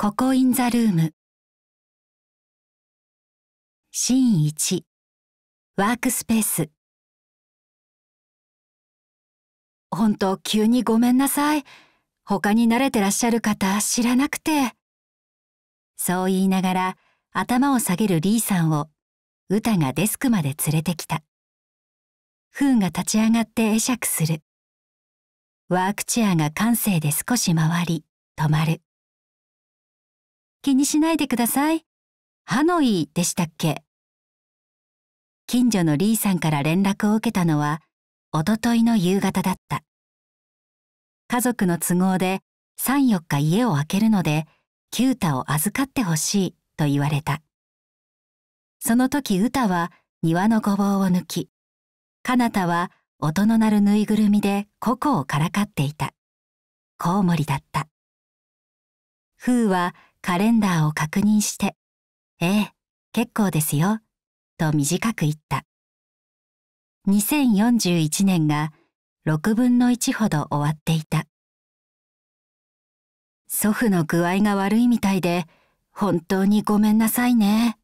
ここインザルーム。シーン1、ワークスペース。本当急にごめんなさい。他に慣れてらっしゃる方知らなくて。そう言いながら頭を下げるリーさんを、歌がデスクまで連れてきた。フーが立ち上がって会釈する。ワークチェアが感性で少し回り、止まる。気にしないでください。ハノイでしたっけ近所のリーさんから連絡を受けたのは、おとといの夕方だった。家族の都合で3、4日家を空けるので、キュータを預かってほしいと言われた。その時ウタは庭のごぼうを抜き、かなたは音の鳴るぬいぐるみでココをからかっていた。コウモリだった。フーはカレンダーを確認して、ええ、結構ですよ、と短く言った。2041年が6分の1ほど終わっていた。祖父の具合が悪いみたいで、本当にごめんなさいね。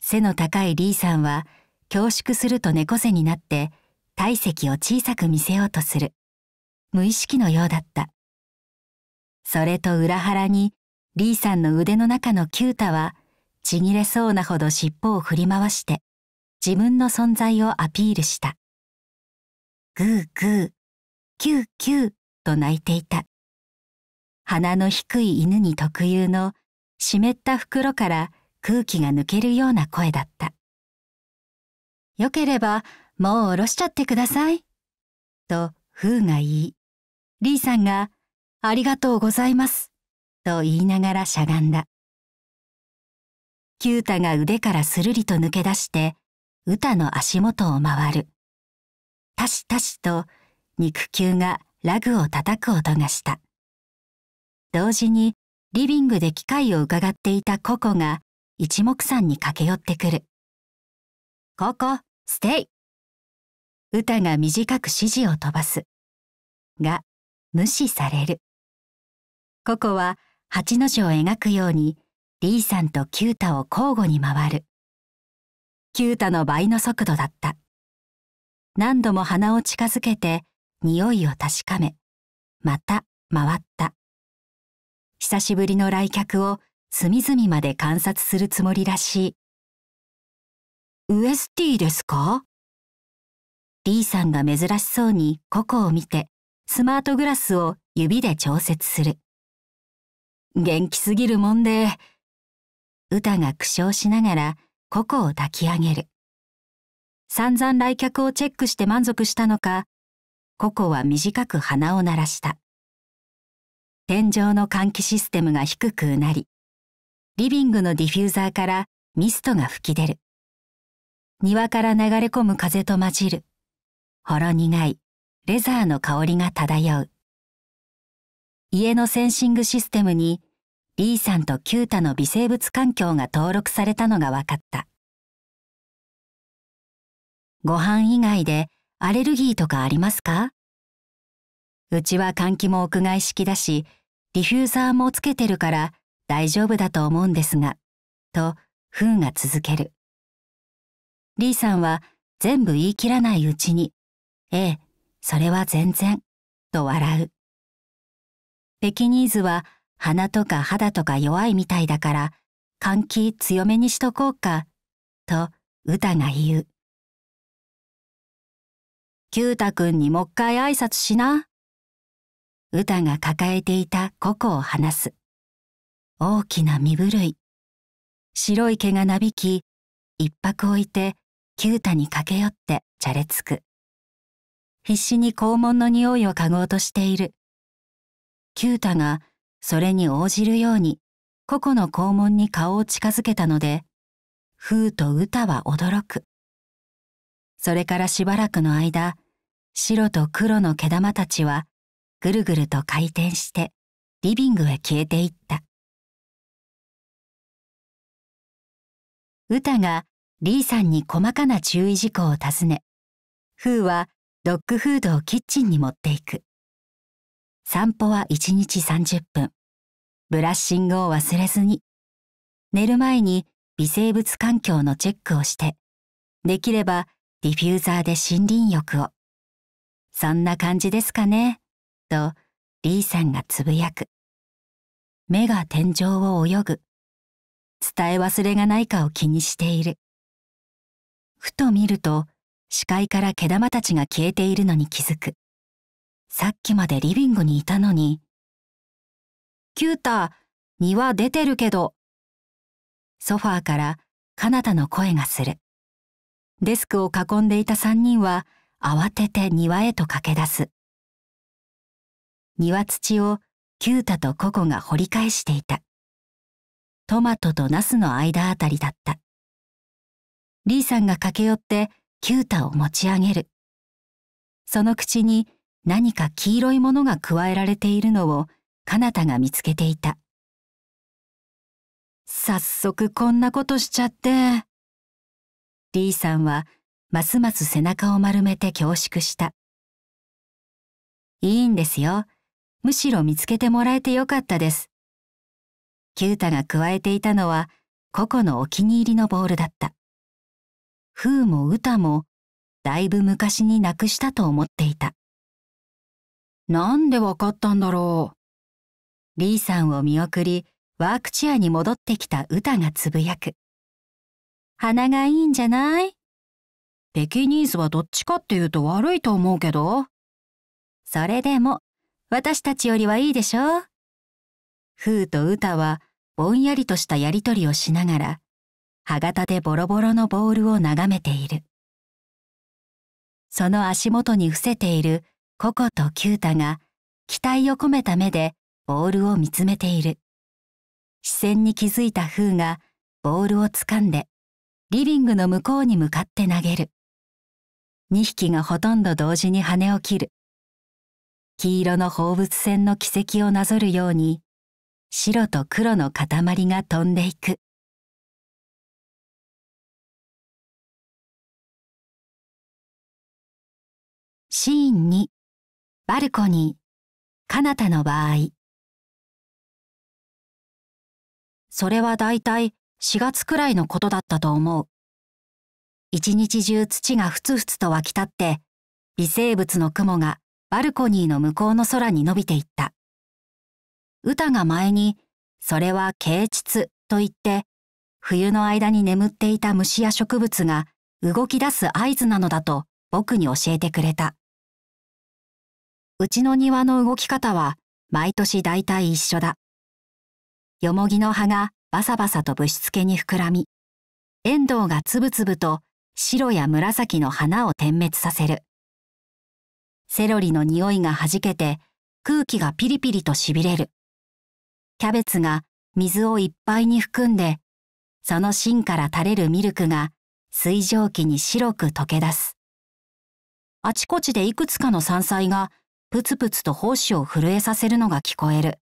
背の高いリーさんは、恐縮すると猫背になって、体積を小さく見せようとする。無意識のようだった。それと裏腹に、ーさんの腕の中のキュータはちぎれそうなほど尻尾を振り回して自分の存在をアピールした。グーグー、キューキューと鳴いていた。鼻の低い犬に特有の湿った袋から空気が抜けるような声だった。よければもう下ろしちゃってください。と、フーが言い、リーさんがありがとうございます。と言いながらしゃがんだ。九太が腕からするりと抜け出して、歌の足元を回る。たしたしと肉球がラグを叩く音がした。同時にリビングで機械を伺っていたココが一目散に駆け寄ってくる。ココ、ステイ歌が短く指示を飛ばす。が、無視される。ココは八の字を描くように D さんとキュータを交互に回る。キュータの倍の速度だった。何度も鼻を近づけて匂いを確かめ、また回った。久しぶりの来客を隅々まで観察するつもりらしい。ウエスティですか ?D さんが珍しそうにココを見て、スマートグラスを指で調節する。元気すぎるもんで。歌が苦笑しながら、ココを抱き上げる。散々来客をチェックして満足したのか、ココは短く鼻を鳴らした。天井の換気システムが低くなり、リビングのディフューザーからミストが吹き出る。庭から流れ込む風と混じる。ほろ苦い、レザーの香りが漂う。家のセンシングシステムに B さんとキュータの微生物環境が登録されたのが分かった。ご飯以外でアレルギーとかありますかうちは換気も屋外式だし、ディフューザーもつけてるから大丈夫だと思うんですが、と、フーが続ける。リーさんは全部言い切らないうちに、ええ、それは全然、と笑う。ペキニーズは鼻とか肌とか弱いみたいだから換気強めにしとこうか、と歌が言う。九太くんにもっかい挨拶しな。歌が抱えていたココを話す。大きな身震い。白い毛がなびき、一泊置いて九太に駆け寄ってじゃれつく。必死に肛門の匂いを嗅ごうとしている。九太がそれに応じるように個々の肛門に顔を近づけたので風と歌は驚くそれからしばらくの間白と黒の毛玉たちはぐるぐると回転してリビングへ消えていった歌がリーさんに細かな注意事項を尋ね風はドッグフードをキッチンに持っていく散歩は1日30分。ブラッシングを忘れずに。寝る前に微生物環境のチェックをして、できればディフューザーで森林浴を。そんな感じですかね、と、リーさんがつぶやく。目が天井を泳ぐ。伝え忘れがないかを気にしている。ふと見ると、視界から毛玉たちが消えているのに気づく。さっきまでリビングにいたのに。キュータ、庭出てるけど。ソファーからカナの声がする。デスクを囲んでいた三人は慌てて庭へと駆け出す。庭土をキュータとココが掘り返していた。トマトとナスの間あたりだった。リーさんが駆け寄ってキュータを持ち上げる。その口に何か黄色いものが加えられているのをかなたが見つけていた。早速こんなことしちゃって。リーさんはますます背中を丸めて恐縮した。いいんですよ。むしろ見つけてもらえてよかったです。キュータが加えていたのはココのお気に入りのボールだった。フーもウタもだいぶ昔になくしたと思っていた。なんでわかったんだろう。リーさんを見送り、ワークチェアに戻ってきた歌がつぶやく。鼻がいいんじゃないペキニーズはどっちかっていうと悪いと思うけど。それでも、私たちよりはいいでしょフーと歌は、ぼんやりとしたやりとりをしながら、歯型でボロボロのボールを眺めている。その足元に伏せているココとキュータが期待を込めた目でボールを見つめている。視線に気づいたフーがボールをつかんでリビングの向こうに向かって投げる。2匹がほとんど同時に羽を切る。黄色の放物線の軌跡をなぞるように白と黒の塊が飛んでいく。シーン2バルコニー、彼方の場合。それはだいたい4月くらいのことだったと思う。一日中土がふつふつと湧き立って、微生物の雲がバルコニーの向こうの空に伸びていった。歌が前に、それは啓蟄と言って、冬の間に眠っていた虫や植物が動き出す合図なのだと僕に教えてくれた。うちの庭の動き方は毎年大体一緒だ。よもぎの葉がバサバサとぶしつけに膨らみ、エンドウがつぶつぶと白や紫の花を点滅させる。セロリの匂いが弾けて空気がピリピリとしびれる。キャベツが水をいっぱいに含んで、その芯から垂れるミルクが水蒸気に白く溶け出す。あちこちでいくつかの山菜がプツプツと胞子を震えさせるのが聞こえる。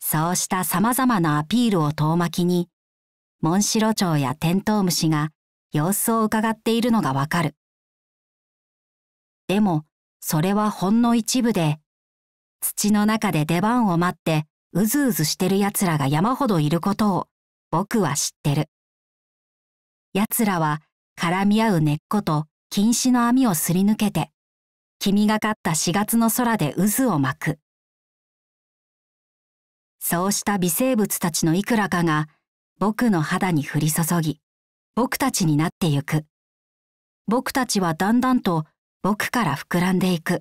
そうした様々なアピールを遠巻きに、モンシロチョウやテントウムシが様子を伺っているのがわかる。でも、それはほんの一部で、土の中で出番を待ってうずうずしてる奴らが山ほどいることを僕は知ってる。奴らは絡み合う根っこと禁止の網をすり抜けて、君がかった4月の空で渦を巻く。そうした微生物たちのいくらかが僕の肌に降り注ぎ、僕たちになってゆく。僕たちはだんだんと僕から膨らんでいく。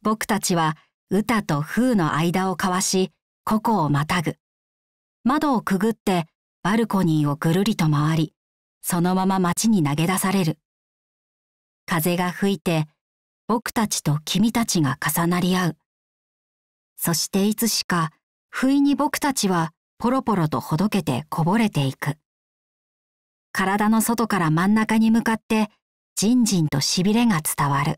僕たちは歌と風の間を交わし、ここをまたぐ。窓をくぐってバルコニーをぐるりと回り、そのまま街に投げ出される。風が吹いて僕たちと君たちが重なり合う。そしていつしか、不意に僕たちはポロポロとほどけてこぼれていく。体の外から真ん中に向かって、じんじんとしびれが伝わる。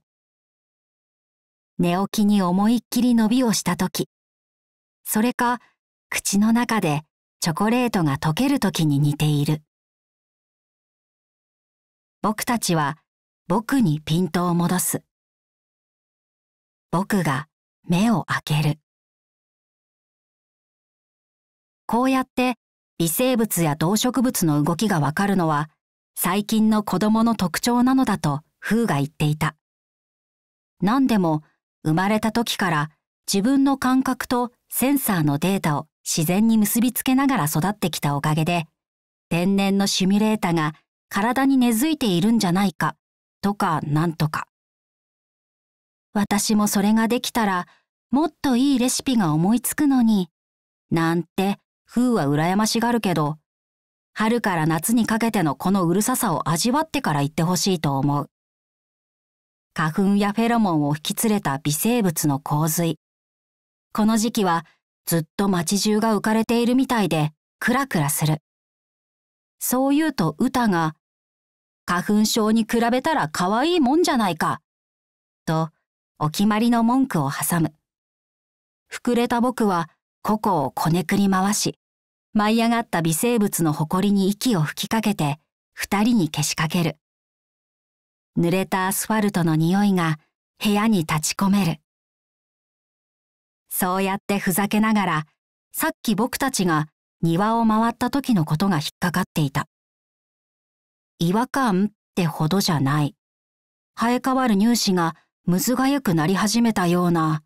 寝起きに思いっきり伸びをしたとき、それか、口の中でチョコレートが溶けるときに似ている。僕たちは僕にピントを戻す。僕が目を開ける。こうやって微生物や動植物の動きがわかるのは最近の子供の特徴なのだと風が言っていた。何でも生まれた時から自分の感覚とセンサーのデータを自然に結びつけながら育ってきたおかげで天然のシミュレータが体に根付いているんじゃないかとかなんとか。私もそれができたらもっといいレシピが思いつくのに、なんて風は羨ましがるけど、春から夏にかけてのこのうるささを味わってから言ってほしいと思う。花粉やフェロモンを引き連れた微生物の洪水。この時期はずっと街中が浮かれているみたいでクラクラする。そう言うと歌が、花粉症に比べたら可愛いもんじゃないか、とお決まりの文句を挟む。膨れた僕はココをこねくり回し、舞い上がった微生物の誇りに息を吹きかけて、二人にけしかける。濡れたアスファルトの匂いが部屋に立ち込める。そうやってふざけながら、さっき僕たちが庭を回った時のことが引っかかっていた。違和感ってほどじゃない。生え変わる乳歯がむずがゆくなり始めたような、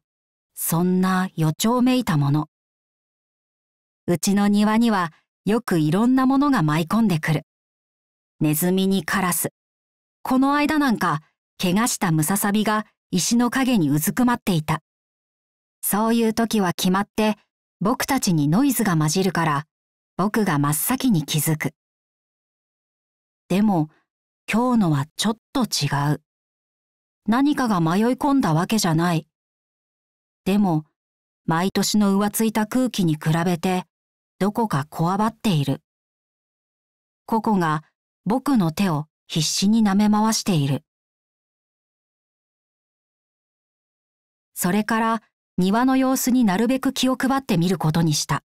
そんな予兆めいたもの。うちの庭にはよくいろんなものが舞い込んでくる。ネズミにカラス。この間なんか、怪我したムササビが石の陰にうずくまっていた。そういう時は決まって僕たちにノイズが混じるから僕が真っ先に気づく。でも今日のはちょっと違う。何かが迷い込んだわけじゃない。でも、毎年の浮ついた空気に比べて、どこかこわばっている。ココが僕の手を必死に舐め回している。それから庭の様子になるべく気を配ってみることにした。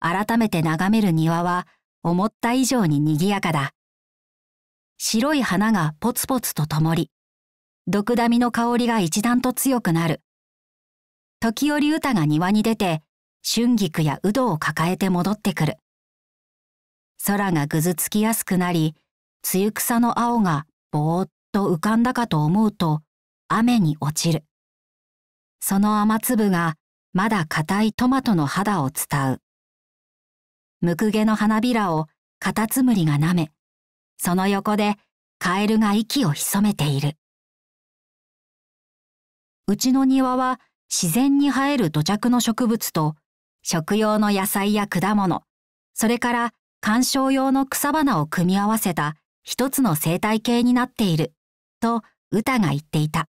改めて眺める庭は思った以上に賑やかだ。白い花がポツポツとともり、毒ダミの香りが一段と強くなる。時折歌が庭に出て、春菊やウドを抱えて戻ってくる。空がぐずつきやすくなり、露草の青がぼーっと浮かんだかと思うと、雨に落ちる。その雨粒がまだ硬いトマトの肌を伝う。ムクゲの花びらをカタツムリが舐め、その横でカエルが息を潜めている。うちの庭は自然に生える土着の植物と食用の野菜や果物、それから観賞用の草花を組み合わせた一つの生態系になっていると歌が言っていた。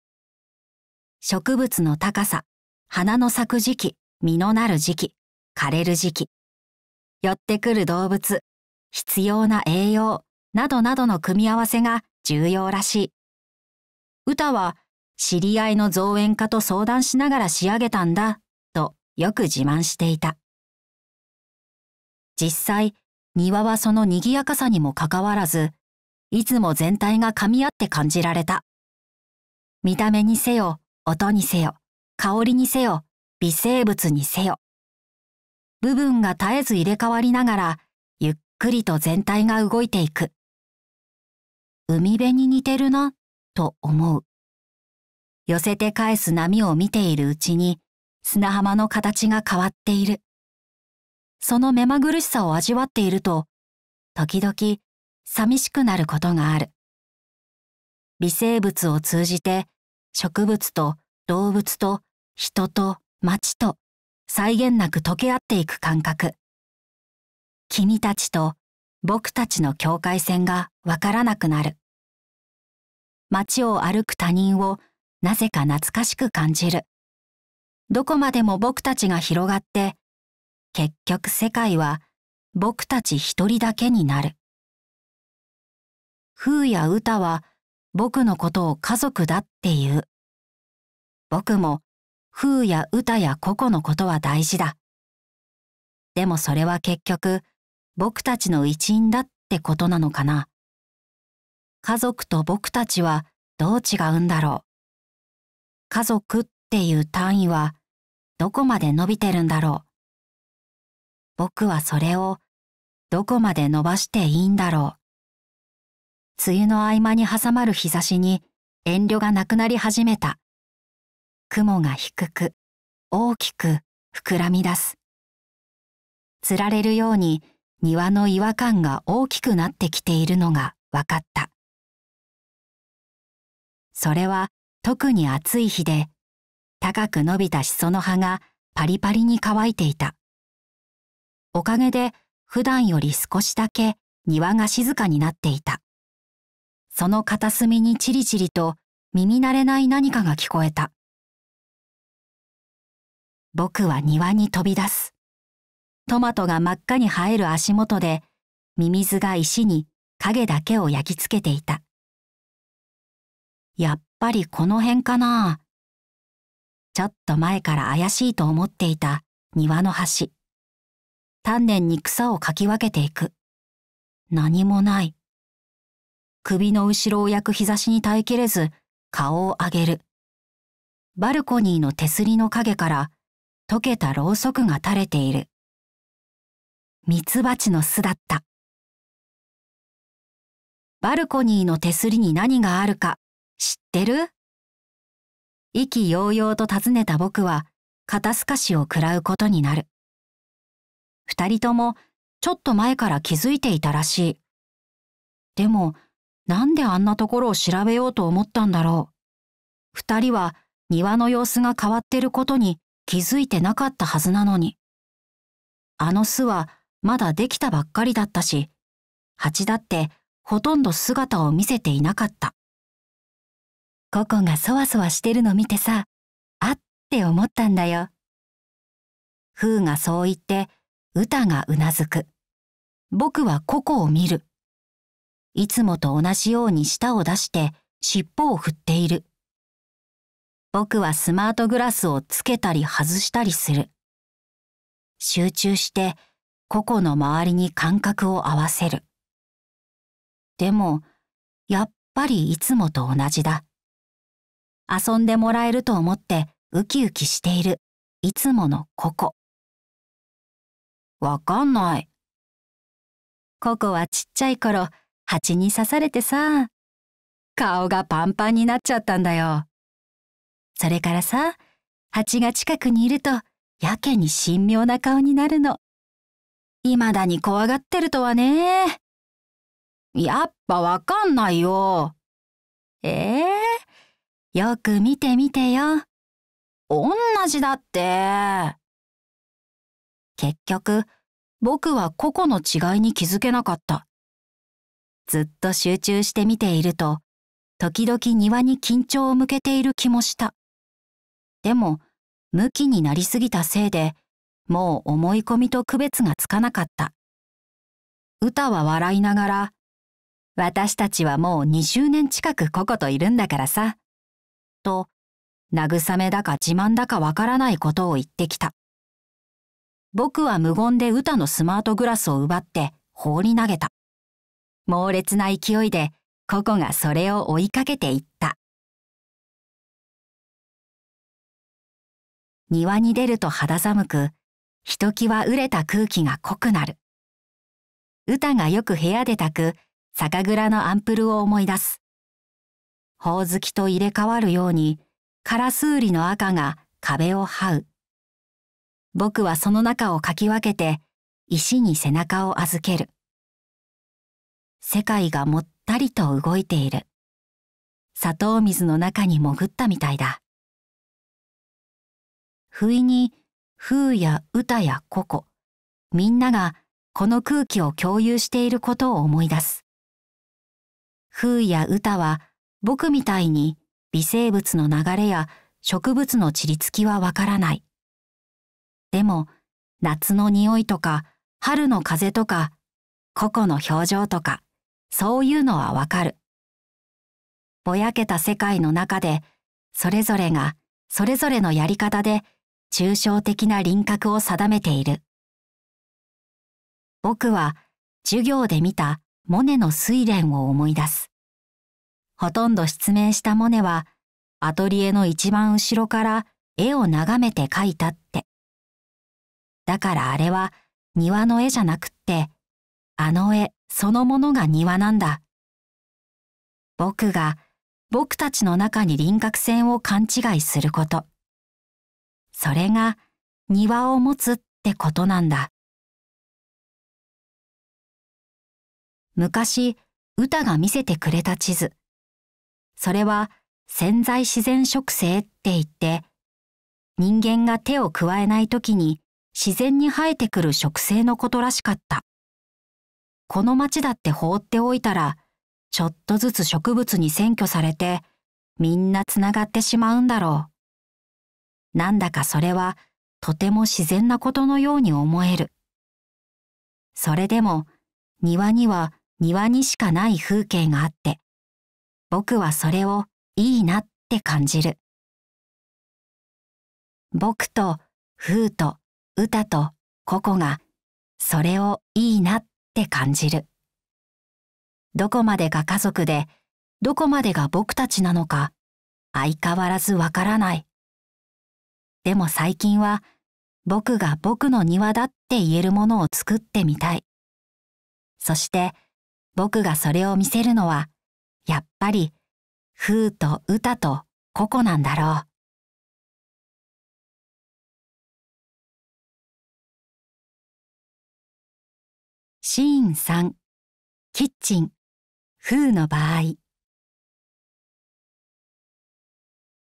植物の高さ、花の咲く時期、実のなる時期、枯れる時期、寄ってくる動物、必要な栄養などなどの組み合わせが重要らしい。歌は知り合いの造園家と相談しながら仕上げたんだ、とよく自慢していた。実際、庭はその賑やかさにもかかわらず、いつも全体が噛み合って感じられた。見た目にせよ、音にせよ、香りにせよ、微生物にせよ。部分が絶えず入れ替わりながら、ゆっくりと全体が動いていく。海辺に似てるな、と思う。寄せて返す波を見ているうちに砂浜の形が変わっている。その目まぐるしさを味わっていると、時々寂しくなることがある。微生物を通じて植物と動物と人と町と際限なく溶け合っていく感覚。君たちと僕たちの境界線がわからなくなる。街を歩く他人をなぜか懐かしく感じる。どこまでも僕たちが広がって、結局世界は僕たち一人だけになる。風や歌は僕のことを家族だっていう。僕も風や歌や個々のことは大事だ。でもそれは結局僕たちの一員だってことなのかな。家族と僕たちはどう違うんだろう。家族っていう単位はどこまで伸びてるんだろう。僕はそれをどこまで伸ばしていいんだろう。梅雨の合間に挟まる日差しに遠慮がなくなり始めた。雲が低く、大きく膨らみ出す。つられるように庭の違和感が大きくなってきているのが分かった。それは特に暑い日で、高く伸びたシソの葉がパリパリに乾いていた。おかげで普段より少しだけ庭が静かになっていた。その片隅にチリチリと耳慣れない何かが聞こえた。僕は庭に飛び出す。トマトが真っ赤に生える足元で、ミミズが石に影だけを焼き付けていた。やっぱりこの辺かなちょっと前から怪しいと思っていた庭の端。丹念に草をかき分けていく。何もない。首の後ろを焼く日差しに耐えきれず、顔を上げる。バルコニーの手すりの影から溶けたろうそくが垂れている。ミツバチの巣だった。バルコニーの手すりに何があるか知ってる意気揚々と尋ねた僕は肩透かしを食らうことになる。二人ともちょっと前から気づいていたらしい。でも、なんであんなところを調べようと思ったんだろう。二人は庭の様子が変わってることに気づいてなかったはずなのに。あの巣はまだできたばっかりだったし、蜂だってほとんど姿を見せていなかった。ココがそわそわしてるの見てさ、あって思ったんだよ。フーがそう言って、歌がうなずく。僕はココを見る。いつもと同じように舌を出して尻尾を振っている。僕はスマートグラスをつけたり外したりする。集中してココの周りに感覚を合わせる。でも、やっぱりいつもと同じだ。遊んでもらえると思ってウキウキしているいつものココ。わかんない。ココはちっちゃい頃蜂に刺されてさ顔がパンパンになっちゃったんだよ。それからさ蜂が近くにいるとやけに神妙な顔になるの。いまだに怖がってるとはね。やっぱわかんないよ。ええーよく見てみてよ。おんなじだって。結局、僕は個々の違いに気づけなかった。ずっと集中して見ていると、時々庭に緊張を向けている気もした。でも、向きになりすぎたせいで、もう思い込みと区別がつかなかった。歌は笑いながら、私たちはもう20年近くここといるんだからさ。と、慰めだか自慢だかわからないことを言ってきた。僕は無言で歌のスマートグラスを奪って放り投げた。猛烈な勢いでココがそれを追いかけていった。庭に出ると肌寒く、ひときわ熟れた空気が濃くなる。歌がよく部屋で炊く酒蔵のアンプルを思い出す。ほおずきと入れ替わるように、カラスウリの赤が壁を這う。僕はその中をかき分けて、石に背中を預ける。世界がもったりと動いている。砂糖水の中に潜ったみたいだ。不意に、風や歌やココ、みんながこの空気を共有していることを思い出す。風や歌は僕みたいに微生物の流れや植物の散りつきはわからない。でも、夏の匂いとか、春の風とか、個々の表情とか、そういうのはわかる。ぼやけた世界の中で、それぞれが、それぞれのやり方で、抽象的な輪郭を定めている。僕は、授業で見たモネの睡蓮を思い出す。ほとんど失明したモネはアトリエの一番後ろから絵を眺めて描いたって。だからあれは庭の絵じゃなくってあの絵そのものが庭なんだ。僕が僕たちの中に輪郭線を勘違いすること。それが庭を持つってことなんだ。昔、歌が見せてくれた地図。それは潜在自然植生って言って、人間が手を加えない時に自然に生えてくる植生のことらしかった。この町だって放っておいたら、ちょっとずつ植物に占拠されて、みんな繋がってしまうんだろう。なんだかそれは、とても自然なことのように思える。それでも、庭には庭にしかない風景があって、僕はそれをいいなって感じる。僕と風と歌とココがそれをいいなって感じる。どこまでが家族で、どこまでが僕たちなのか、相変わらずわからない。でも最近は、僕が僕の庭だって言えるものを作ってみたい。そして、僕がそれを見せるのは、やっぱり、風と歌とココなんだろう。シーン3、キッチン、風の場合。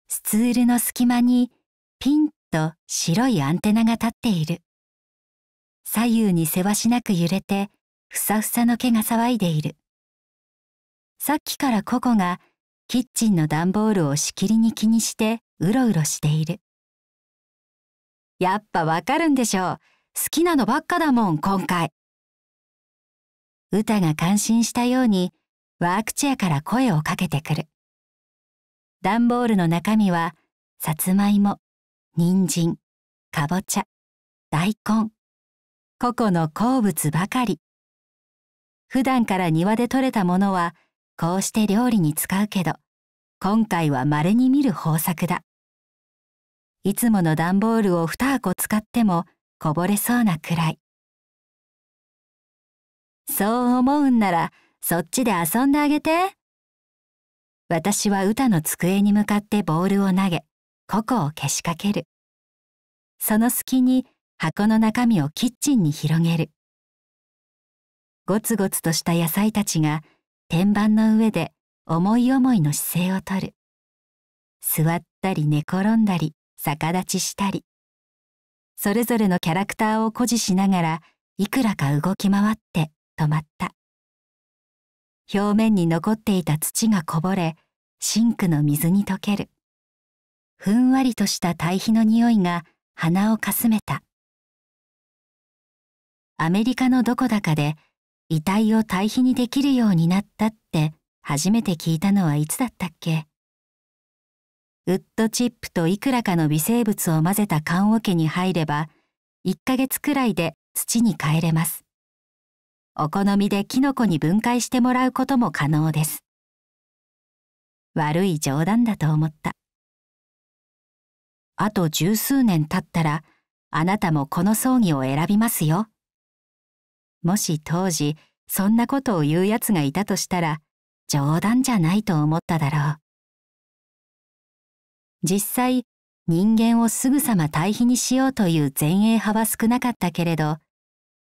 スツールの隙間にピンと白いアンテナが立っている。左右にせわしなく揺れて、ふさふさの毛が騒いでいる。さっきからココがキッチンの段ボールをしきりに気にしてうろうろしている。やっぱわかるんでしょう。好きなのばっかだもん、今回。歌が感心したようにワークチェアから声をかけてくる。段ボールの中身はさつまいも、人参、かぼちゃ、大根、ココの好物ばかり。普段から庭で採れたものはこうして料理に使うけど今回は稀に見る豊作だいつもの段ボールを2箱使ってもこぼれそうなくらいそう思うんならそっちで遊んであげて私は歌の机に向かってボールを投げココをけしかけるその隙に箱の中身をキッチンに広げるゴツゴツとした野菜たちが天板の上で思い思いの姿勢をとる座ったり寝転んだり逆立ちしたりそれぞれのキャラクターを誇示しながらいくらか動き回って止まった表面に残っていた土がこぼれシンクの水に溶けるふんわりとした堆肥の匂いが鼻をかすめたアメリカのどこだかで遺体を堆肥にできるようになったって初めて聞いたのはいつだったっけウッドチップといくらかの微生物を混ぜた棺桶に入れば1ヶ月くらいで土に帰れますお好みでキノコに分解してもらうことも可能です悪い冗談だと思ったあと十数年経ったらあなたもこの葬儀を選びますよもし当時そんなことを言うやつがいたとしたら冗談じゃないと思っただろう。実際人間をすぐさま対比にしようという前衛派は少なかったけれど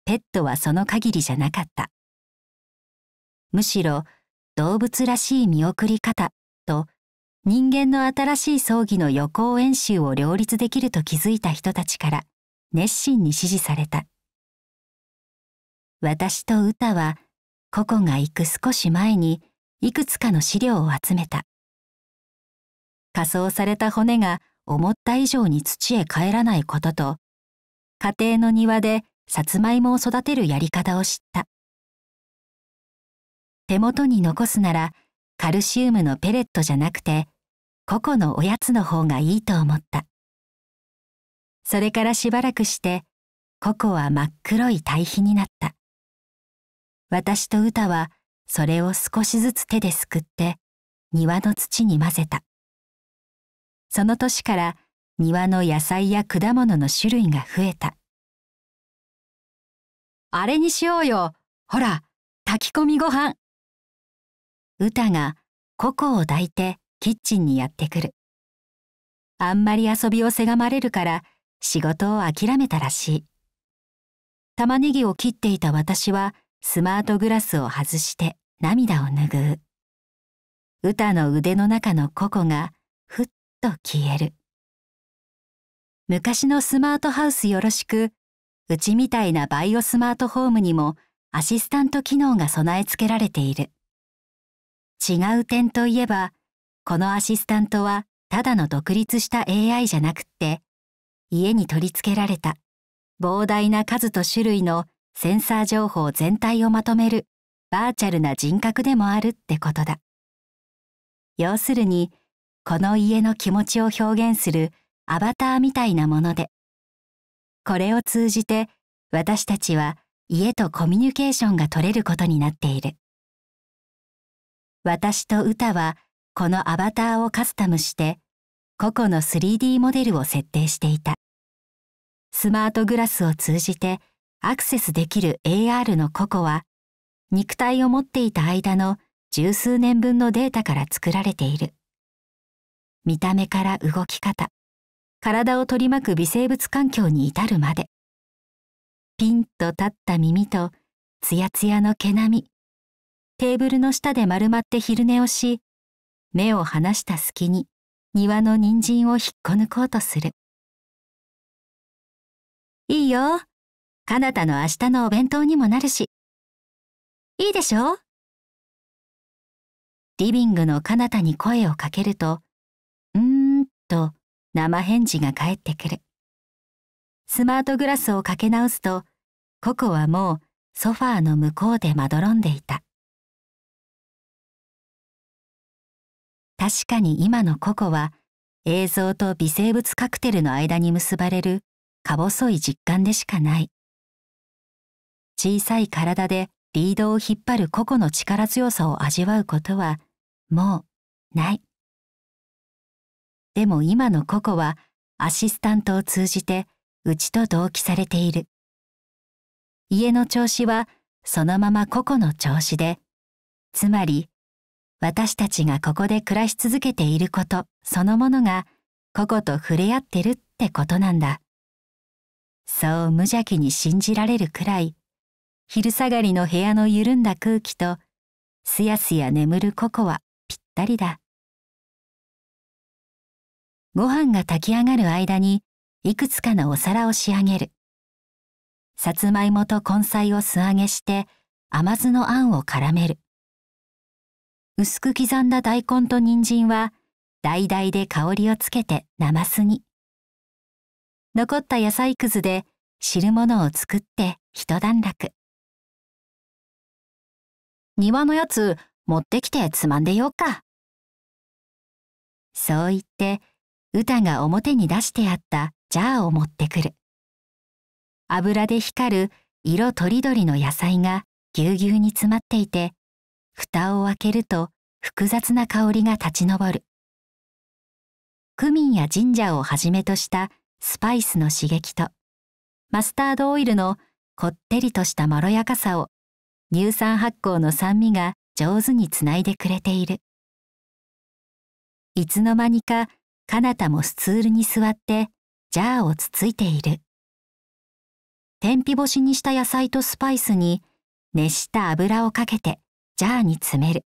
ペットはその限りじゃなかった。むしろ動物らしい見送り方と人間の新しい葬儀の予行演習を両立できると気づいた人たちから熱心に支持された。私と歌はココが行く少し前にいくつかの資料を集めた仮装された骨が思った以上に土へ帰らないことと家庭の庭でさつまいもを育てるやり方を知った手元に残すならカルシウムのペレットじゃなくてココのおやつの方がいいと思ったそれからしばらくしてココは真っ黒い堆肥になった私と歌はそれを少しずつ手ですくって庭の土に混ぜた。その年から庭の野菜や果物の種類が増えた。あれにしようよ。ほら、炊き込みご飯。歌がココを抱いてキッチンにやってくる。あんまり遊びをせがまれるから仕事を諦めたらしい。玉ねぎを切っていた私はスマートグラスを外して涙を拭う。歌の腕の中のココがふっと消える。昔のスマートハウスよろしく、うちみたいなバイオスマートホームにもアシスタント機能が備え付けられている。違う点といえば、このアシスタントはただの独立した AI じゃなくって、家に取り付けられた膨大な数と種類のセンサー情報全体をまとめるバーチャルな人格でもあるってことだ。要するに、この家の気持ちを表現するアバターみたいなもので、これを通じて私たちは家とコミュニケーションが取れることになっている。私と歌はこのアバターをカスタムして個々の 3D モデルを設定していた。スマートグラスを通じてアクセスできる AR の個々は肉体を持っていた間の十数年分のデータから作られている。見た目から動き方、体を取り巻く微生物環境に至るまで。ピンと立った耳とツヤツヤの毛並み。テーブルの下で丸まって昼寝をし、目を離した隙に庭の人参を引っこ抜こうとする。いいよ、彼方の明日のお弁当にもなるし。いいでしょリビングのかなたに声をかけると、うーんと生返事が返ってくる。スマートグラスをかけ直すと、ココはもうソファーの向こうでまどろんでいた。確かに今のココは映像と微生物カクテルの間に結ばれるか細い実感でしかない。小さい体でリードを引っ張る個々の力強さを味わうことはもうない。でも今の個々はアシスタントを通じてうちと同期されている。家の調子はそのまま個々の調子で、つまり私たちがここで暮らし続けていることそのものが個々と触れ合ってるってことなんだ。そう無邪気に信じられるくらい昼下がりの部屋の緩んだ空気とすやすや眠るココはぴったりだご飯が炊き上がる間にいくつかのお皿を仕上げるさつまいもと根菜を素揚げして甘酢のあんを絡める薄く刻んだ大根と人参は大々で香りをつけてなますに残った野菜くずで汁物を作って一段落庭のやつ持ってきてつまんでよっか。そう言って、歌が表に出してあったジャーを持ってくる。油で光る色とりどりの野菜がぎゅうぎゅうに詰まっていて、蓋を開けると複雑な香りが立ち上る。クミンやジンジャーをはじめとしたスパイスの刺激と、マスタードオイルのこってりとしたまろやかさを乳酸発酵の酸味が上手につないでくれているいつの間にか彼方もスツールに座ってジャーをつついている天日干しにした野菜とスパイスに熱した油をかけてジャーに詰める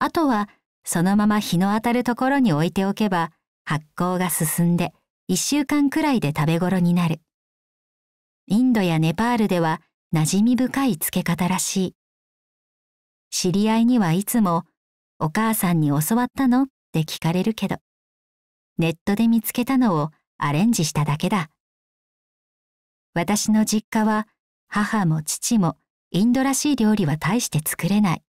あとはそのまま日の当たるところに置いておけば発酵が進んで1週間くらいで食べ頃になるインドやネパールでは馴染み深い付け方らしい。知り合いにはいつも、お母さんに教わったのって聞かれるけど、ネットで見つけたのをアレンジしただけだ。私の実家は、母も父もインドらしい料理は大して作れない。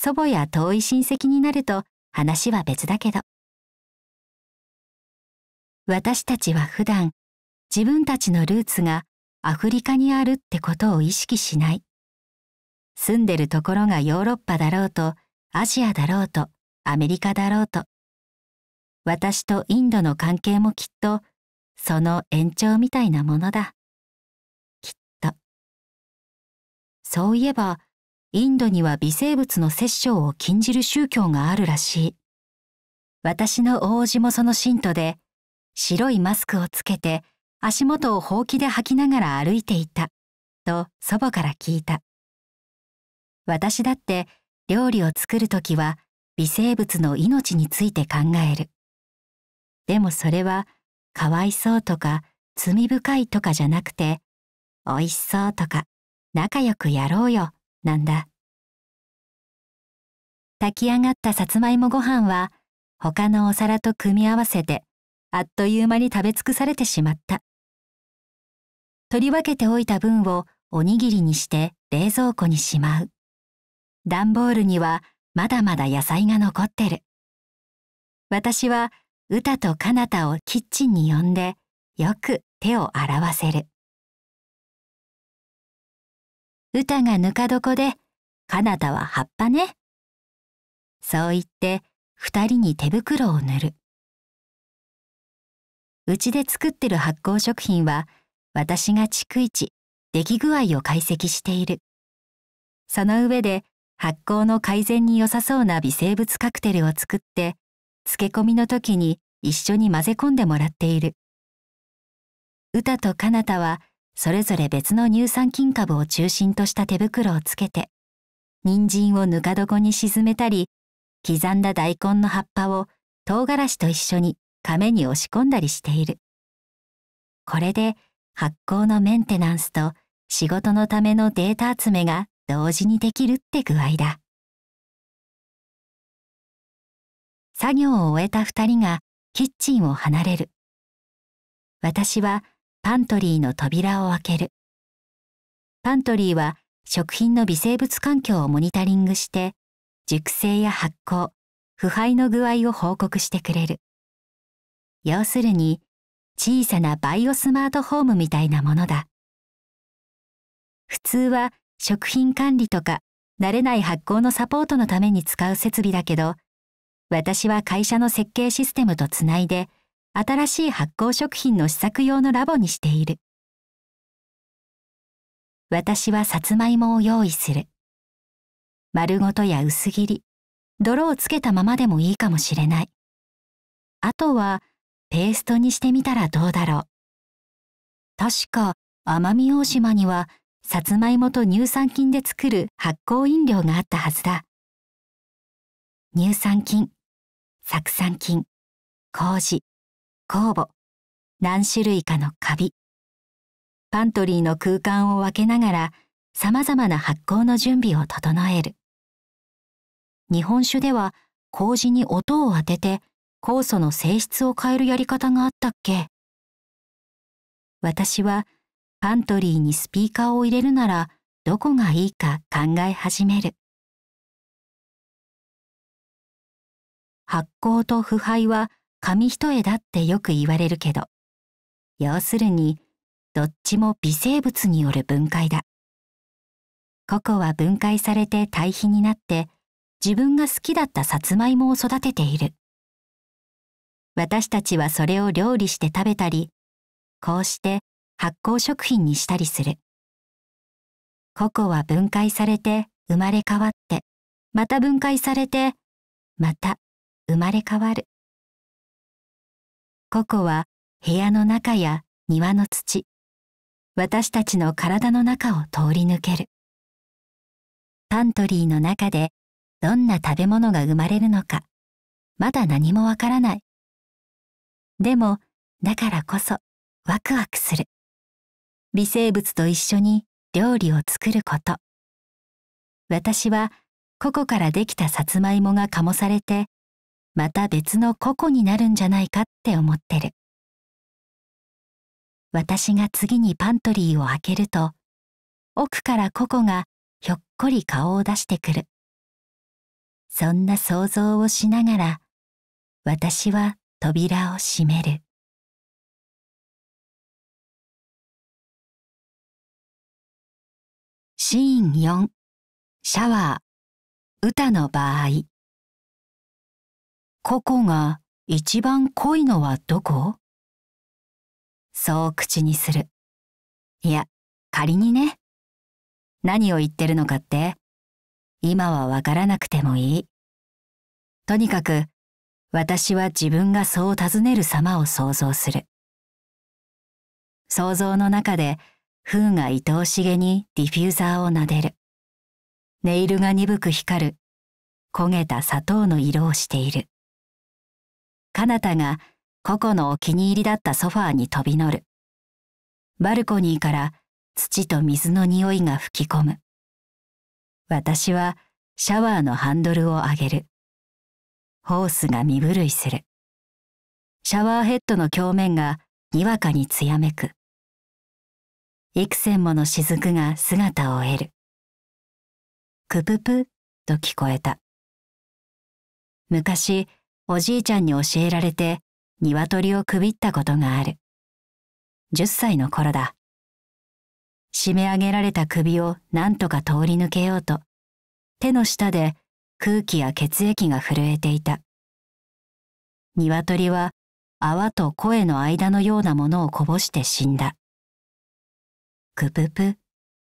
祖母や遠い親戚になると話は別だけど。私たちは普段、自分たちのルーツがアフリカにあるってことを意識しない。住んでるところがヨーロッパだろうと、アジアだろうと、アメリカだろうと。私とインドの関係もきっと、その延長みたいなものだ。きっと。そういえば、インドには微生物の殺生を禁じる宗教があるらしい。私の王子もその信徒で、白いマスクをつけて足元をほうきで吐きながら歩いていたと祖母から聞いた私だって料理を作る時は微生物の命について考えるでもそれはかわいそうとか罪深いとかじゃなくておいしそうとか仲良くやろうよなんだ炊き上がったさつまいもご飯は他のお皿と組み合わせてあっという間に食べ尽くされてしまった。取り分けておいた分をおにぎりにして冷蔵庫にしまう。段ボールにはまだまだ野菜が残ってる。私は歌とかなたをキッチンに呼んでよく手を洗わせる。歌がぬか床で、かなたは葉っぱね。そう言って二人に手袋を塗る。うちで作ってる発酵食品は私が逐一出来具合を解析している。その上で発酵の改善に良さそうな微生物カクテルを作って漬け込みの時に一緒に混ぜ込んでもらっている。歌とかなたはそれぞれ別の乳酸菌株を中心とした手袋をつけて人参をぬか床に沈めたり刻んだ大根の葉っぱを唐辛子と一緒に亀に押し込んだりしている。これで発酵のメンテナンスと仕事のためのデータ集めが同時にできるって具合だ。作業を終えた2人がキッチンを離れる。私はパントリーの扉を開ける。パントリーは食品の微生物環境をモニタリングして、熟成や発酵、腐敗の具合を報告してくれる。要するに小さなバイオスマートホームみたいなものだ。普通は食品管理とか慣れない発酵のサポートのために使う設備だけど、私は会社の設計システムとつないで、新しい発酵食品の試作用のラボにしている。私はさつまいもを用意する。丸ごとや薄切り、泥をつけたままでもいいかもしれない。あとはペーストにしてみたらどうだろう。確か奄美大島にはさつまいもと乳酸菌で作る発酵飲料があったはずだ。乳酸菌、酢酸菌、麹、酵母、何種類かのカビ。パントリーの空間を分けながら様々な発酵の準備を整える。日本酒では麹に音を当てて酵素の性質を変えるやり方があったっけ私はパントリーにスピーカーを入れるならどこがいいか考え始める。発酵と腐敗は紙一重だってよく言われるけど、要するにどっちも微生物による分解だ。ココは分解されて堆肥になって自分が好きだったさつまいもを育てている。私たちはそれを料理して食べたり、こうして発酵食品にしたりする。ココは分解されて生まれ変わって、また分解されて、また生まれ変わる。ココは部屋の中や庭の土、私たちの体の中を通り抜ける。パントリーの中でどんな食べ物が生まれるのか、まだ何もわからない。でも、だからこそ、ワクワクする。微生物と一緒に料理を作ること。私は、ココからできたさつまいもが醸されて、また別のココになるんじゃないかって思ってる。私が次にパントリーを開けると、奥からココがひょっこり顔を出してくる。そんな想像をしながら、私は扉を閉めるシーン4シャワー歌の場合ここが一番濃いのはどこそう口にするいや仮にね何を言ってるのかって今はわからなくてもいいとにかく私は自分がそう尋ねる様を想像する。想像の中で、フーが愛おしげにディフューザーを撫でる。ネイルが鈍く光る、焦げた砂糖の色をしている。彼方がココのお気に入りだったソファーに飛び乗る。バルコニーから土と水の匂いが吹き込む。私はシャワーのハンドルを上げる。ホースが身震いする。シャワーヘッドの鏡面がにわかに艶めく。幾千もの雫が姿を得る。クププと聞こえた。昔、おじいちゃんに教えられて、鶏をくびったことがある。10歳の頃だ。締め上げられた首を何とか通り抜けようと、手の下で空気や血液が震えていた。鶏は泡と声の間のようなものをこぼして死んだ。くぷぷ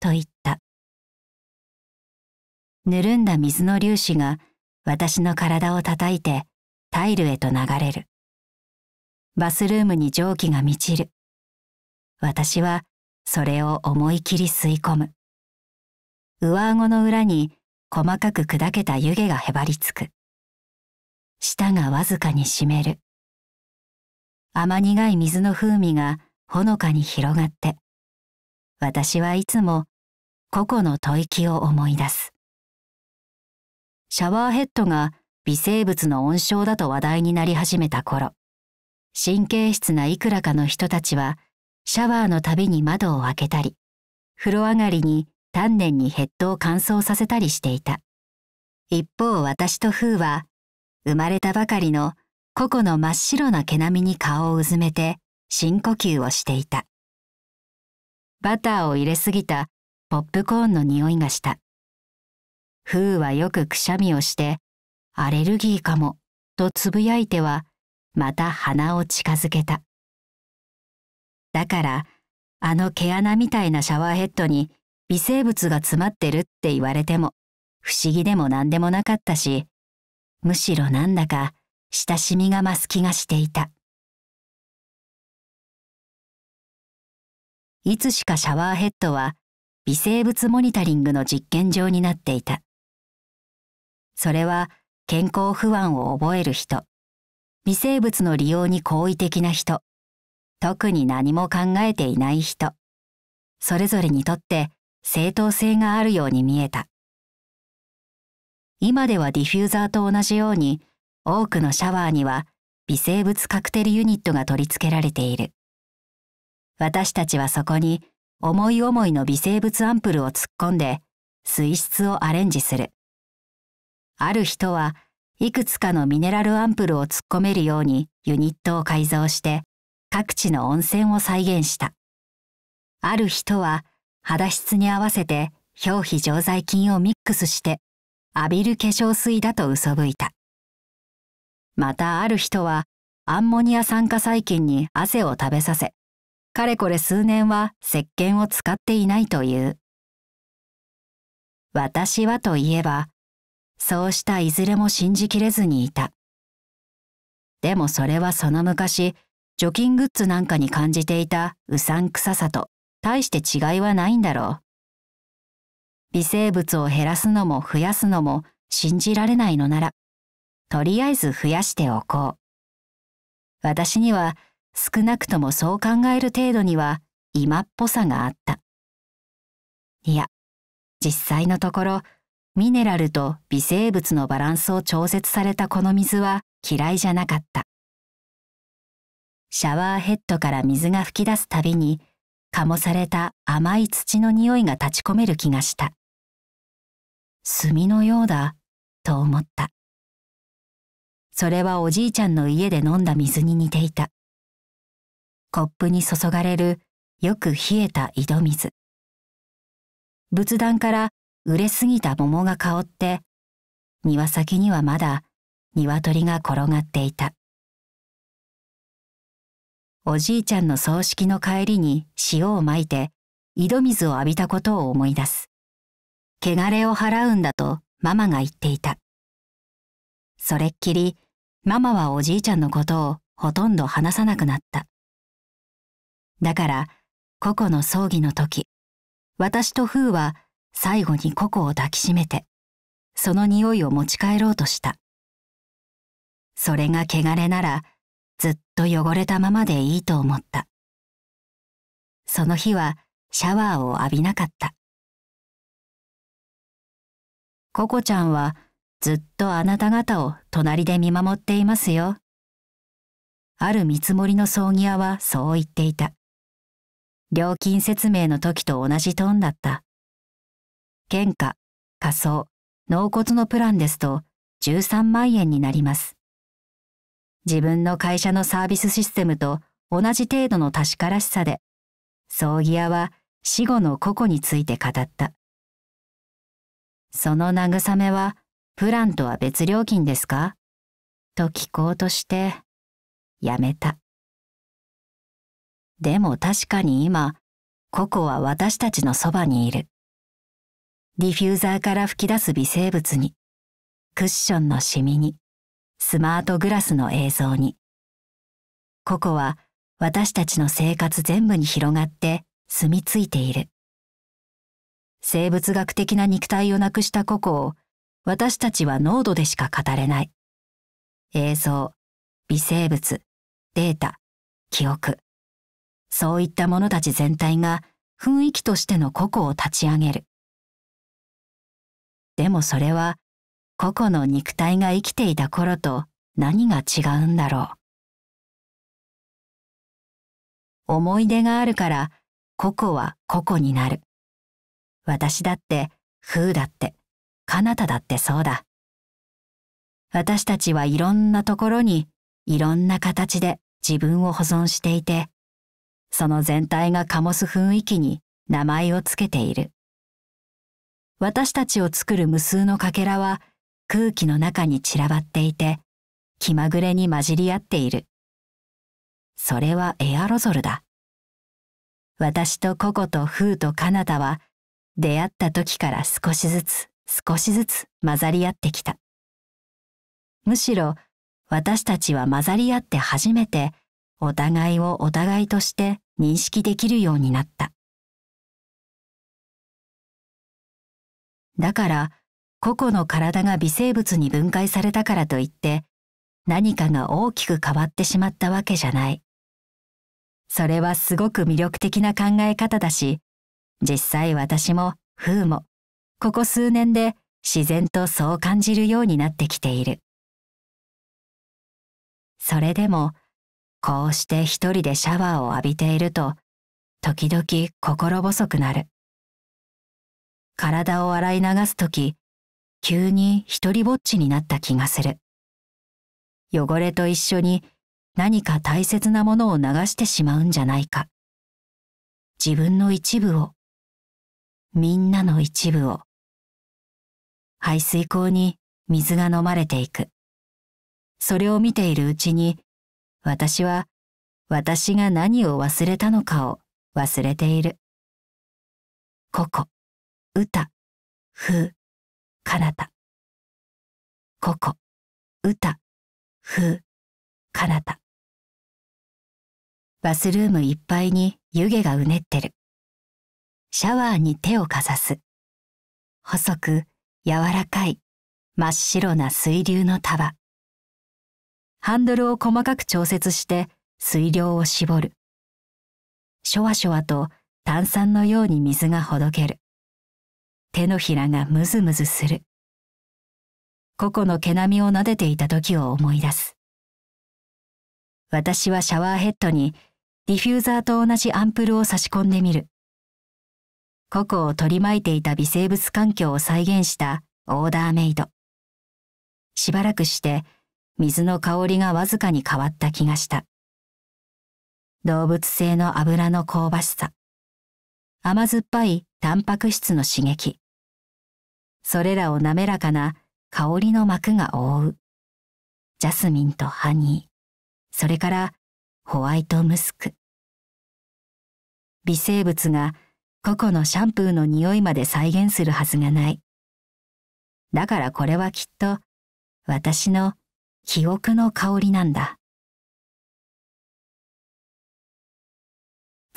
と言った。ぬるんだ水の粒子が私の体を叩いてタイルへと流れる。バスルームに蒸気が満ちる。私はそれを思い切り吸い込む。上顎の裏に細かく砕けた湯気がへばりつく。舌がわずかに湿る。甘苦い水の風味がほのかに広がって、私はいつも個々の吐息を思い出す。シャワーヘッドが微生物の温床だと話題になり始めた頃、神経質ないくらかの人たちはシャワーのたびに窓を開けたり、風呂上がりに丹念にヘッドを乾燥させたりしていた。一方私と風は、生まれたばかりの個々の真っ白な毛並みに顔をうずめて深呼吸をしていた。バターを入れすぎたポップコーンの匂いがした。風はよくくしゃみをして、アレルギーかも、とつぶやいては、また鼻を近づけた。だから、あの毛穴みたいなシャワーヘッドに微生物が詰まってるって言われても不思議でも何でもなかったしむしろなんだか親しみが増す気がしていたいつしかシャワーヘッドは微生物モニタリングの実験場になっていたそれは健康不安を覚える人微生物の利用に好意的な人特に何も考えていない人それぞれにとって正当性があるように見えた。今ではディフューザーと同じように多くのシャワーには微生物カクテルユニットが取り付けられている。私たちはそこに思い思いの微生物アンプルを突っ込んで水質をアレンジする。ある人はいくつかのミネラルアンプルを突っ込めるようにユニットを改造して各地の温泉を再現した。ある人は肌質に合わせて表皮常在菌をミックスして浴びる化粧水だと嘘吹いた。またある人はアンモニア酸化細菌に汗を食べさせ、かれこれ数年は石鹸を使っていないという。私はといえば、そうしたいずれも信じきれずにいた。でもそれはその昔、除菌グッズなんかに感じていたうさんくささと大して違いはないんだろう。微生物を減らすのも増やすのも信じられないのなら、とりあえず増やしておこう。私には少なくともそう考える程度には今っぽさがあった。いや、実際のところ、ミネラルと微生物のバランスを調節されたこの水は嫌いじゃなかった。シャワーヘッドから水が噴き出すたびに醸された甘い土の匂いが立ち込める気がした。炭のようだ、と思った。それはおじいちゃんの家で飲んだ水に似ていた。コップに注がれるよく冷えた井戸水。仏壇から売れすぎた桃が香って、庭先にはまだ鶏が転がっていた。おじいちゃんの葬式の帰りに塩をまいて井戸水を浴びたことを思い出す。汚れを払うんだとママが言っていた。それっきりママはおじいちゃんのことをほとんど話さなくなった。だからココの葬儀の時、私とフーは最後にココを抱きしめて、その匂いを持ち帰ろうとした。それが汚れなら、ずっと汚れたままでいいと思った。その日はシャワーを浴びなかった。ココちゃんはずっとあなた方を隣で見守っていますよ。ある見積もりの葬儀屋はそう言っていた。料金説明の時と同じトーンだった。喧嘩、仮装、納骨のプランですと13万円になります。自分の会社のサービスシステムと同じ程度の確からしさで、葬儀屋は死後の個々について語った。その慰めは、プランとは別料金ですかと聞こうとして、やめた。でも確かに今、ココは私たちのそばにいる。ディフューザーから吹き出す微生物に、クッションのシミに、スマートグラスの映像に。ここは私たちの生活全部に広がって住み着いている。生物学的な肉体をなくしたココを私たちは濃度でしか語れない。映像、微生物、データ、記憶。そういったものたち全体が雰囲気としての個々を立ち上げる。でもそれは個々の肉体が生きていた頃と何が違うんだろう。思い出があるから個々は個々になる。私だって、風だって、彼方だってそうだ。私たちはいろんなところにいろんな形で自分を保存していて、その全体が醸す雰囲気に名前をつけている。私たちを作る無数のかけらは空気の中に散らばっていて気まぐれに混じり合っている。それはエアロゾルだ。私とココとフーとカナタは出会った時から少しずつ少しずつ混ざり合ってきた。むしろ私たちは混ざり合って初めてお互いをお互いとして認識できるようになった。だから個々の体が微生物に分解されたからといって何かが大きく変わってしまったわけじゃない。それはすごく魅力的な考え方だし、実際私も風も、ここ数年で自然とそう感じるようになってきている。それでも、こうして一人でシャワーを浴びていると、時々心細くなる。体を洗い流す時、急に一りぼっちになった気がする。汚れと一緒に何か大切なものを流してしまうんじゃないか。自分の一部を、みんなの一部を。排水口に水が飲まれていく。それを見ているうちに、私は私が何を忘れたのかを忘れている。ここ、歌、風、方ここ、歌、風、方バスルームいっぱいに湯気がうねってる。シャワーに手をかざす。細く、柔らかい、真っ白な水流の束。ハンドルを細かく調節して水量を絞る。ショワショワと炭酸のように水がほどける。手のひらがムズムズする。ココの毛並みを撫でていた時を思い出す。私はシャワーヘッドにディフューザーと同じアンプルを差し込んでみる。ココを取り巻いていた微生物環境を再現したオーダーメイド。しばらくして水の香りがわずかに変わった気がした。動物性の油の香ばしさ。甘酸っぱいタンパク質の刺激。それらを滑らかな香りの膜が覆う。ジャスミンとハニー、それからホワイトムスク。微生物が個々のシャンプーの匂いまで再現するはずがない。だからこれはきっと私の記憶の香りなんだ。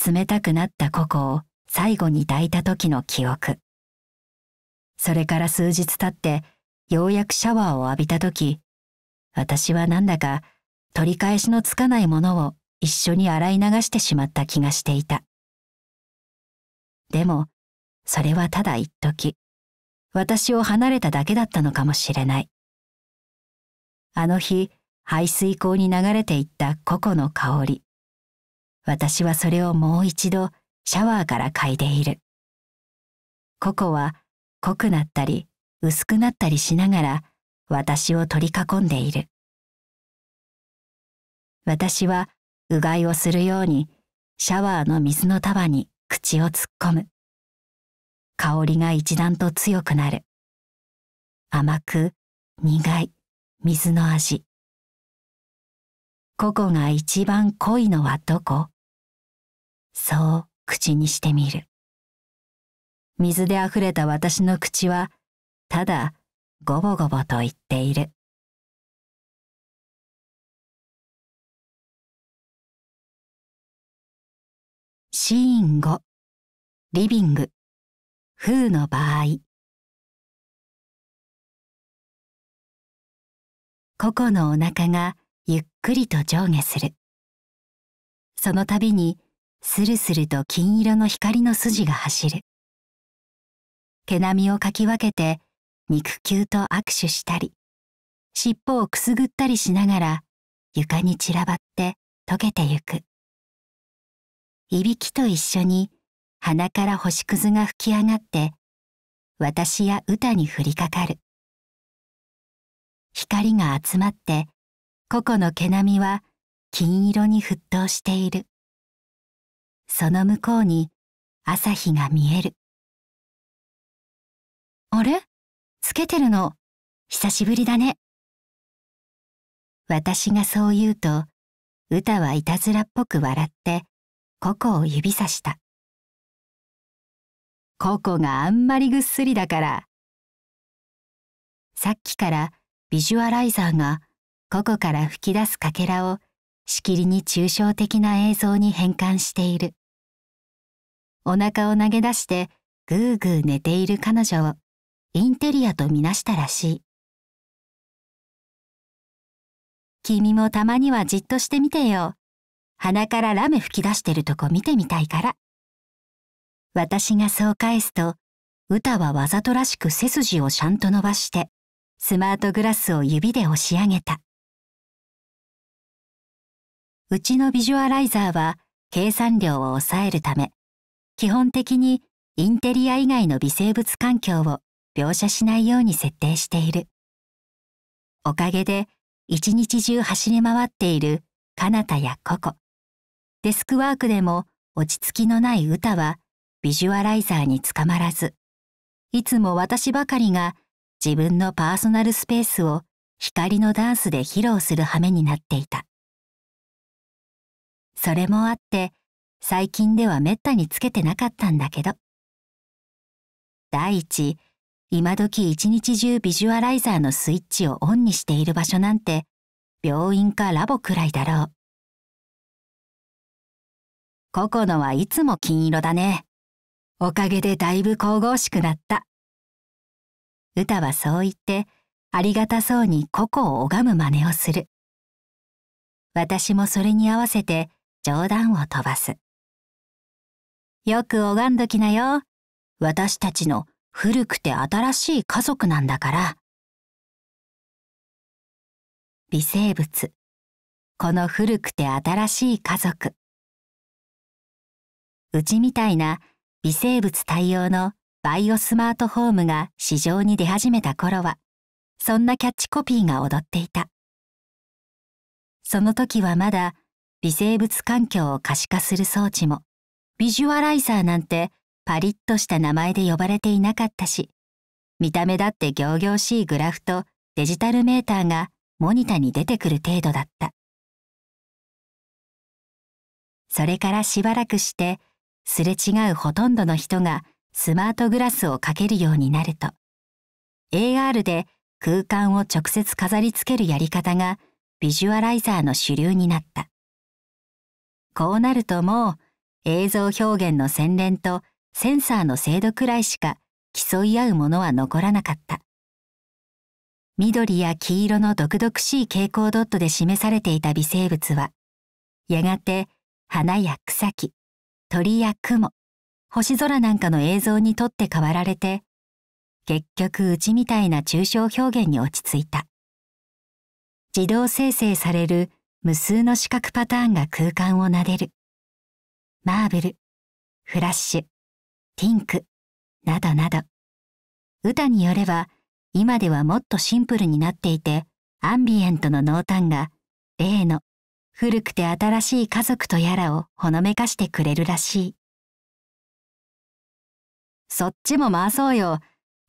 冷たくなったココを最後に抱いた時の記憶。それから数日経ってようやくシャワーを浴びた時、私はなんだか取り返しのつかないものを一緒に洗い流してしまった気がしていた。でも、それはただ一時、私を離れただけだったのかもしれない。あの日、排水溝に流れていった個々の香り。私はそれをもう一度シャワーから嗅いでいる。ココは濃くなったり薄くなったりしながら私を取り囲んでいる。私はうがいをするようにシャワーの水の束に口を突っ込む。香りが一段と強くなる。甘く苦い水の味。ココが一番濃いのはどこそう、口にしてみる水であふれた私の口はただごぼごぼと言っているシーン5リビング風の場合ココのお腹がゆっくりと上下するその度にスルスルと金色の光の筋が走る毛並みをかき分けて肉球と握手したり尻尾をくすぐったりしながら床に散らばって溶けてゆくいびきと一緒に鼻から星屑が吹き上がって私や歌に降りかかる光が集まって個々の毛並みは金色に沸騰しているその向こうに朝日が見える。あれつけてるの。久しぶりだね。私がそう言うと、歌はいたずらっぽく笑って、ココを指さした。ココがあんまりぐっすりだから。さっきからビジュアライザーがココから吹き出すかけらをしきりに抽象的な映像に変換している。お腹を投げ出してぐーぐー寝ている彼女をインテリアとみなしたらしい。君もたまにはじっとしてみてよ。鼻からラメ吹き出してるとこ見てみたいから。私がそう返すと、歌はわざとらしく背筋をちゃんと伸ばして、スマートグラスを指で押し上げた。うちのビジュアライザーは計算量を抑えるため、基本的にインテリア以外の微生物環境を描写しないように設定している。おかげで一日中走り回っているかなたやココ。デスクワークでも落ち着きのない歌はビジュアライザーにつかまらず、いつも私ばかりが自分のパーソナルスペースを光のダンスで披露する羽目になっていた。それもあって最近ではめったにつけてなかったんだけど。第一、今時一日中ビジュアライザーのスイッチをオンにしている場所なんて、病院かラボくらいだろう。ココノはいつも金色だね。おかげでだいぶ神々しくなった。歌はそう言って、ありがたそうにココを拝む真似をする。私もそれに合わせて冗談を飛ばす。よく拝んどきなよ。私たちの古くて新しい家族なんだから。微生物。この古くて新しい家族。うちみたいな微生物対応のバイオスマートホームが市場に出始めた頃は、そんなキャッチコピーが踊っていた。その時はまだ微生物環境を可視化する装置もビジュアライザーなんてパリッとした名前で呼ばれていなかったし、見た目だって行々しいグラフとデジタルメーターがモニタに出てくる程度だった。それからしばらくして、すれ違うほとんどの人がスマートグラスをかけるようになると、AR で空間を直接飾り付けるやり方がビジュアライザーの主流になった。こうなるともう映像表現の洗練とセンサーの精度くらいしか競い合うものは残らなかった。緑や黄色の毒々しい蛍光ドットで示されていた微生物は、やがて花や草木、鳥や雲、星空なんかの映像にとって変わられて、結局うちみたいな抽象表現に落ち着いた。自動生成される無数の視覚パターンが空間を撫でる。マーブル、フラッシュ、ティンク、などなど。歌によれば、今ではもっとシンプルになっていて、アンビエントの濃淡が、例の、古くて新しい家族とやらをほのめかしてくれるらしい。そっちも回そうよ。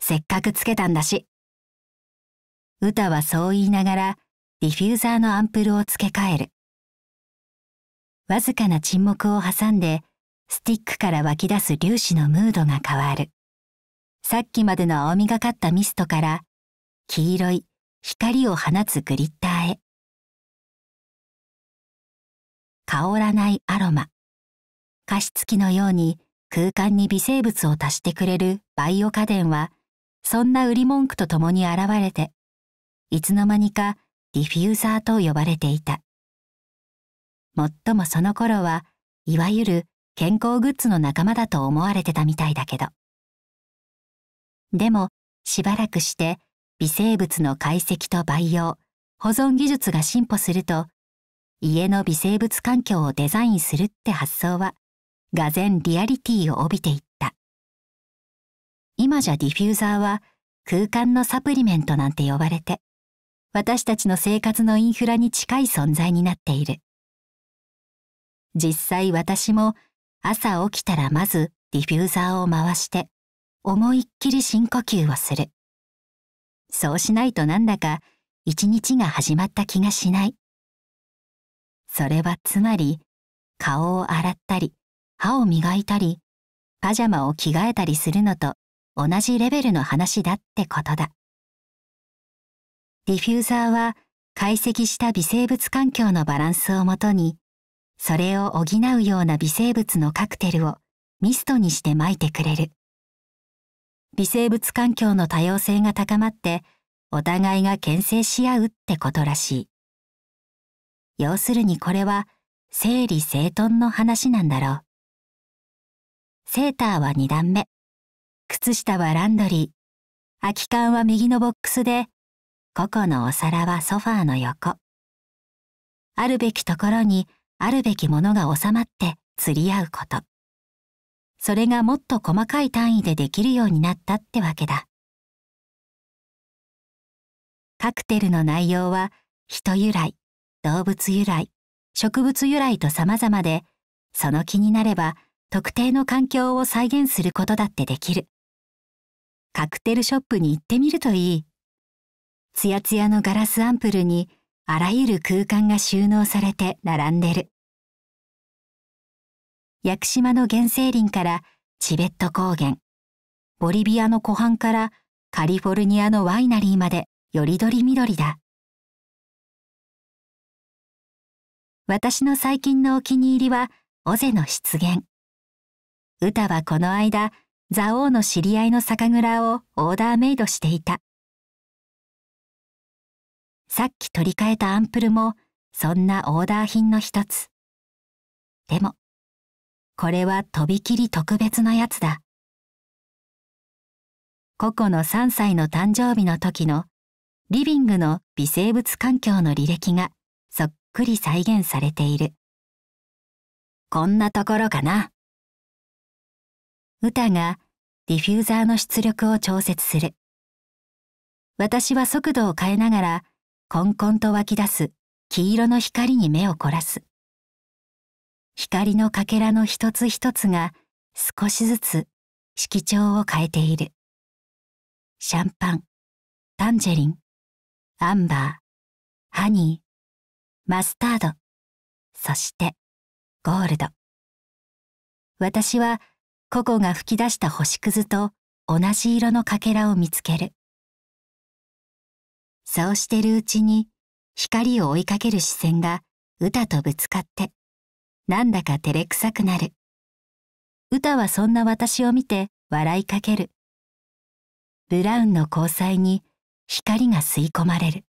せっかくつけたんだし。歌はそう言いながら、ディフューザーのアンプルを付け替える。わずかな沈黙を挟んで、スティックから湧き出す粒子のムードが変わる。さっきまでの青みがかったミストから、黄色い光を放つグリッターへ。香らないアロマ。加湿器のように空間に微生物を足してくれるバイオ家電は、そんな売り文句とともに現れて、いつの間にかディフューザーと呼ばれていた。もっともその頃はいわゆる健康グッズの仲間だと思われてたみたいだけど。でもしばらくして微生物の解析と培養、保存技術が進歩すると家の微生物環境をデザインするって発想は、がぜリアリティを帯びていった。今じゃディフューザーは空間のサプリメントなんて呼ばれて、私たちの生活のインフラに近い存在になっている。実際私も朝起きたらまずディフューザーを回して思いっきり深呼吸をする。そうしないとなんだか一日が始まった気がしない。それはつまり顔を洗ったり歯を磨いたりパジャマを着替えたりするのと同じレベルの話だってことだ。ディフューザーは解析した微生物環境のバランスをもとにそれを補うような微生物のカクテルをミストにしてまいてくれる。微生物環境の多様性が高まってお互いが牽制し合うってことらしい。要するにこれは整理整頓の話なんだろう。セーターは2段目、靴下はランドリー、空き缶は右のボックスで、個々のお皿はソファーの横。あるべきところにあるべきものが収まって釣り合うこと。それがもっと細かい単位でできるようになったってわけだ。カクテルの内容は人由来、動物由来、植物由来と様々で、その気になれば特定の環境を再現することだってできる。カクテルショップに行ってみるといい。ツヤツヤのガラスアンプルにあらゆる空間が収納されて並んでる。屋久島の原生林からチベット高原、ボリビアの湖畔からカリフォルニアのワイナリーまでよりどりみどりだ。私の最近のお気に入りは、尾瀬の湿原。歌はこの間、蔵王の知り合いの酒蔵をオーダーメイドしていた。さっき取り替えたアンプルも、そんなオーダー品の一つ。でも、これはとびきり特別なやつだ。ココの3歳の誕生日の時のリビングの微生物環境の履歴がそっくり再現されている。こんなところかな。歌がディフューザーの出力を調節する。私は速度を変えながら、こんこんと湧き出す黄色の光に目を凝らす。光のかけらの一つ一つが少しずつ色調を変えている。シャンパン、タンジェリン、アンバー、ハニー、マスタード、そしてゴールド。私はココが吹き出した星屑と同じ色のかけらを見つける。そうしてるうちに光を追いかける視線が歌とぶつかってなんだか照れくさくなる。歌はそんな私を見て笑いかける。ブラウンの交際に光が吸い込まれる。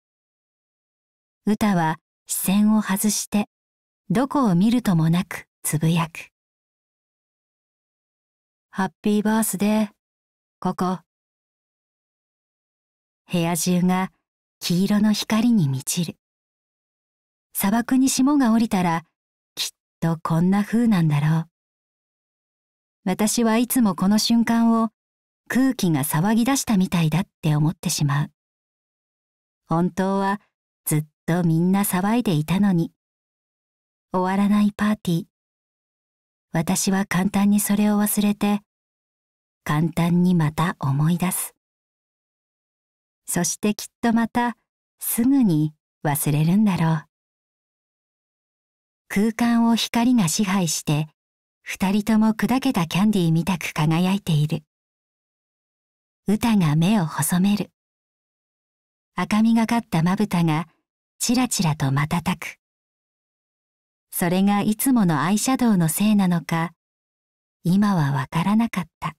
歌は視線を外して、どこを見るともなくつぶやく。ハッピーバースデー、ここ。部屋中が黄色の光に満ちる。砂漠に霜が降りたらとこんな風なんだろう。私はいつもこの瞬間を空気が騒ぎ出したみたいだって思ってしまう。本当はずっとみんな騒いでいたのに。終わらないパーティー。私は簡単にそれを忘れて、簡単にまた思い出す。そしてきっとまたすぐに忘れるんだろう。空間を光が支配して、二人とも砕けたキャンディーみたく輝いている。歌が目を細める。赤みがかったまぶたがちらちらと瞬く。それがいつものアイシャドウのせいなのか、今はわからなかった。